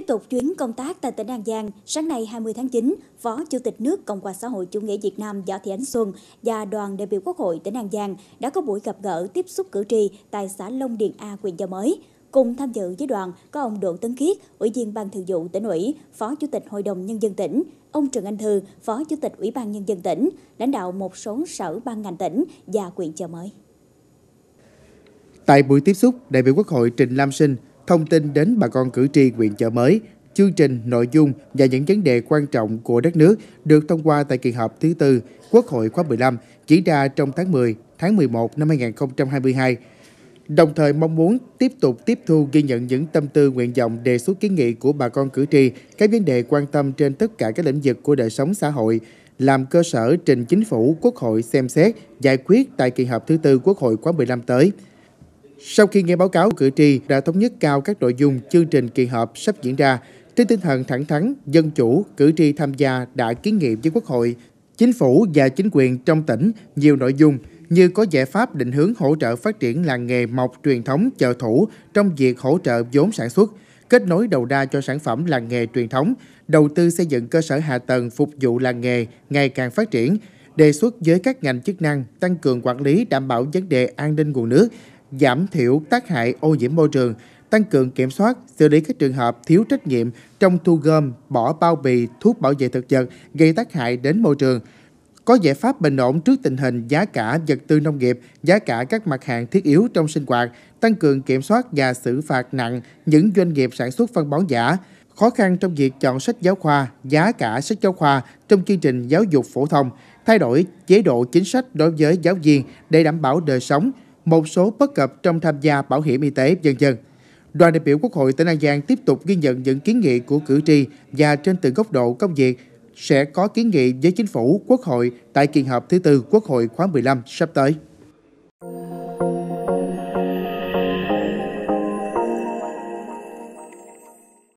Tiếp tục chuyến công tác tại tỉnh An Giang, sáng nay 20 tháng 9, Phó Chủ tịch nước Cộng hòa xã hội chủ nghĩa Việt Nam Võ Thị Ánh Xuân và đoàn đại biểu Quốc hội tỉnh An Giang đã có buổi gặp gỡ tiếp xúc cử tri tại xã Long Điền A, huyện Gia Mới. Cùng tham dự với đoàn có ông Đỗ Tấn khiết Ủy viên Ban Thường vụ tỉnh ủy, Phó Chủ tịch Hội đồng Nhân dân tỉnh, ông Trần Anh Thư, Phó Chủ tịch Ủy ban Nhân dân tỉnh, lãnh đạo một số sở ban ngành tỉnh và huyện Chợ Mới. Tại buổi tiếp xúc, đại biểu Quốc hội Trình Lam Sinh, thông tin đến bà con cử tri huyện chợ mới. Chương trình, nội dung và những vấn đề quan trọng của đất nước được thông qua tại kỳ họp thứ tư Quốc hội khóa 15 chỉ ra trong tháng 10, tháng 11 năm 2022 đồng thời mong muốn tiếp tục tiếp thu ghi nhận những tâm tư nguyện vọng đề xuất kiến nghị của bà con cử tri các vấn đề quan tâm trên tất cả các lĩnh vực của đời sống xã hội làm cơ sở trình chính phủ quốc hội xem xét giải quyết tại kỳ họp thứ tư quốc hội khóa 15 tới sau khi nghe báo cáo, cử tri đã thống nhất cao các nội dung chương trình kỳ họp sắp diễn ra. Trên tinh thần thẳng thắn, dân chủ, cử tri tham gia đã kiến nghị với Quốc hội, chính phủ và chính quyền trong tỉnh nhiều nội dung như có giải pháp định hướng hỗ trợ phát triển làng nghề mộc truyền thống chợ thủ trong việc hỗ trợ vốn sản xuất, kết nối đầu ra cho sản phẩm làng nghề truyền thống, đầu tư xây dựng cơ sở hạ tầng phục vụ làng nghề ngày càng phát triển, đề xuất với các ngành chức năng tăng cường quản lý đảm bảo vấn đề an ninh nguồn nước, giảm thiểu tác hại ô nhiễm môi trường, tăng cường kiểm soát, xử lý các trường hợp thiếu trách nhiệm trong thu gom, bỏ bao bì, thuốc bảo vệ thực vật gây tác hại đến môi trường, có giải pháp bình ổn trước tình hình giá cả vật tư nông nghiệp, giá cả các mặt hàng thiết yếu trong sinh hoạt, tăng cường kiểm soát và xử phạt nặng những doanh nghiệp sản xuất phân bón giả, khó khăn trong việc chọn sách giáo khoa, giá cả sách giáo khoa trong chương trình giáo dục phổ thông, thay đổi chế độ chính sách đối với giáo viên để đảm bảo đời sống, một số bất cập trong tham gia bảo hiểm y tế dân dân. Đoàn đại biểu Quốc hội tỉnh An Giang tiếp tục ghi nhận những kiến nghị của cử tri và trên từng góc độ công việc sẽ có kiến nghị với chính phủ, quốc hội tại kỳ họp thứ tư Quốc hội khóa 15 sắp tới.